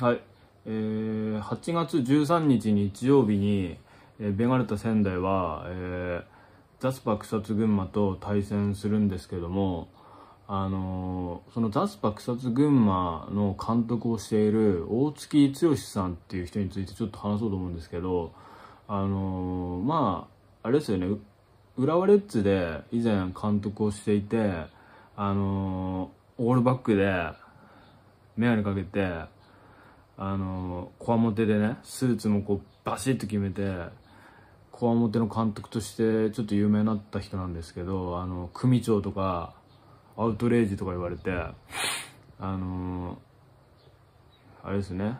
はい、えー、8月13日日曜日に、えー、ベガルタ仙台は、えー、ザスパ草津群馬と対戦するんですけども、あのー、そのザスパ草津群馬の監督をしている大月剛さんっていう人についてちょっと話そうと思うんですけど、あのー、まあ、あれですよね、浦和レッズで以前監督をしていて、あのー、オールバックで、眼鏡かけて、あのこわもてでねスーツもこうバシッと決めてこわもての監督としてちょっと有名になった人なんですけどあの組長とかアウトレイジとか言われてあのあれですね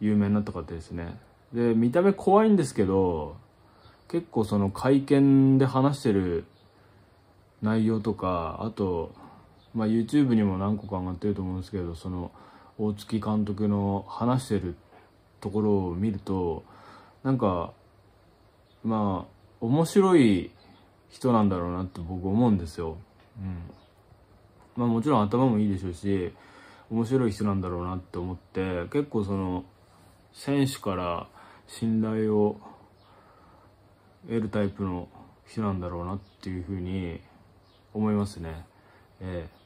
有名になった方ですねで見た目怖いんですけど結構その会見で話してる内容とかあと、まあ、YouTube にも何個か上がってると思うんですけどその大槻監督の話してるところを見るとなんかまあ面白い人なんだろうなって僕思うんですよ。うんまあ、もちろん頭もいいでしょうし面白い人なんだろうなって思って結構その選手から信頼を得るタイプの人なんだろうなっていうふうに思いますね。ええ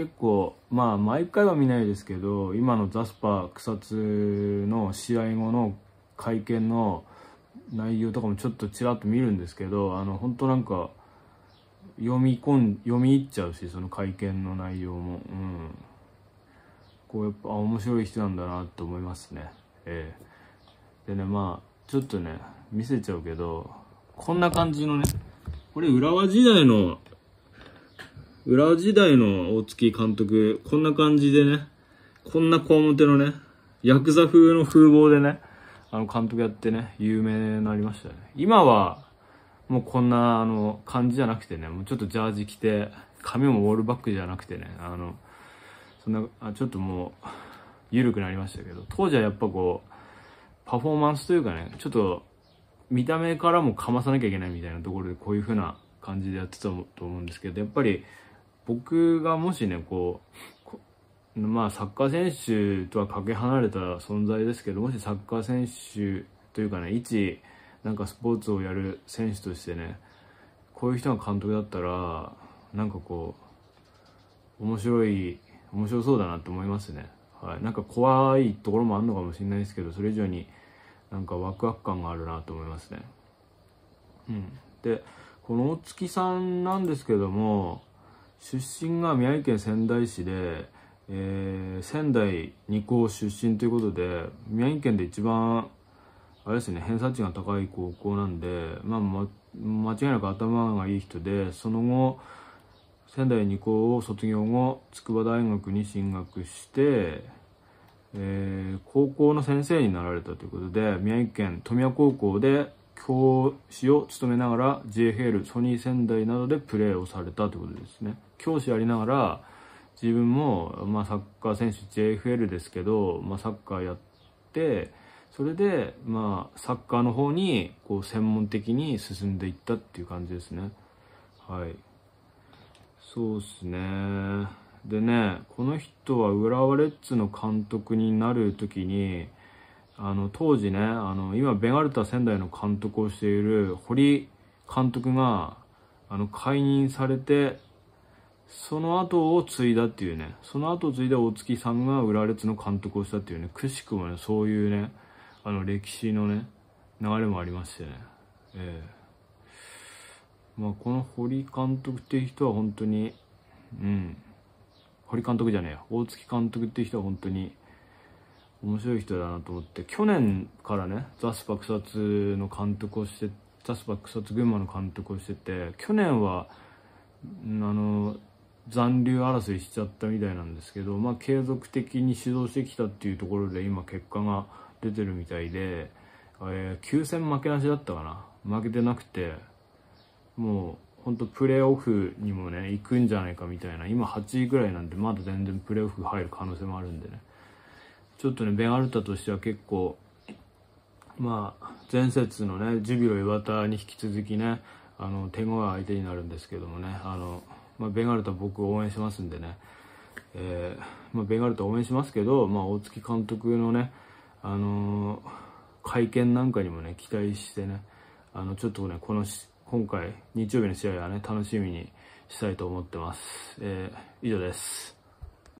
結構、まあ、毎回は見ないですけど、今のザスパ草津の試合後の会見の内容とかもちょっとちらっと見るんですけど、あの、本当なんか、読み込ん、読み入っちゃうし、その会見の内容も。うん。こう、やっぱ、面白い人なんだなと思いますね。ええー、でね、まあ、ちょっとね、見せちゃうけど、こんな感じのね、これ、浦和時代の裏時代の大月監督、こんな感じでね、こんな小わのね、ヤクザ風の風貌でね、あの監督やってね、有名になりましたね。今は、もうこんな、あの、感じじゃなくてね、もうちょっとジャージ着て、髪もウォールバックじゃなくてね、あの、そんな、あちょっともう、緩くなりましたけど、当時はやっぱこう、パフォーマンスというかね、ちょっと、見た目からもかまさなきゃいけないみたいなところで、こういう風な感じでやってたと思うんですけど、やっぱり、僕がもしね、こう、まあサッカー選手とはかけ離れた存在ですけど、もしサッカー選手というかね、一、なんかスポーツをやる選手としてね、こういう人が監督だったら、なんかこう、面白い、面白そうだなって思いますね。はい。なんか怖いところもあるのかもしれないですけど、それ以上になんかワクワク感があるなと思いますね。うん。で、この大月さんなんですけども、出身が宮城県仙台市で、えー、仙台2校出身ということで宮城県で一番あれですね偏差値が高い高校なんで、まあ、間違いなく頭がいい人でその後仙台2校を卒業後筑波大学に進学して、えー、高校の先生になられたということで宮城県富谷高校で教師を務めながら JFL ソニー仙台などでプレーをされたということですね教師やりながら自分も、まあ、サッカー選手 JFL ですけど、まあ、サッカーやってそれで、まあ、サッカーの方にこう専門的に進んでいったっていう感じですねはいそうっすねでねこの人は浦和レッズの監督になる時にあの当時ねあの今ベガルタ仙台の監督をしている堀監督があの解任されてその後を継いだっていうねその後を継いで大月さんが浦列の監督をしたっていうねくしくもねそういうねあの歴史のね流れもありましてねええまあこの堀監督っていう人は本当にうん堀監督じゃねえよ大月監督っていう人は本当に面白い人だなと思って去年からねザスパ草津の監督をしてザスパ草津群馬の監督をしてて去年はあの残留争いしちゃったみたいなんですけど、まあ、継続的に指導してきたっていうところで今結果が出てるみたいで、えー、9戦負けなしだったかな負けてなくてもう本当プレーオフにもね行くんじゃないかみたいな今8位ぐらいなんでまだ全然プレーオフ入る可能性もあるんでねちょっとね、ベン・アルタとしては結構、まあ、前節のね、ジュビロ磐田に引き続きね、あの、手強い相手になるんですけどもね、あの、まあ、ベン・アルタ僕応援しますんでね、えー、まあ、ベン・アルタ応援しますけど、まあ、大月監督のね、あのー、会見なんかにもね、期待してね、あの、ちょっとね、この今回、日曜日の試合はね、楽しみにしたいと思ってます。えー、以上です。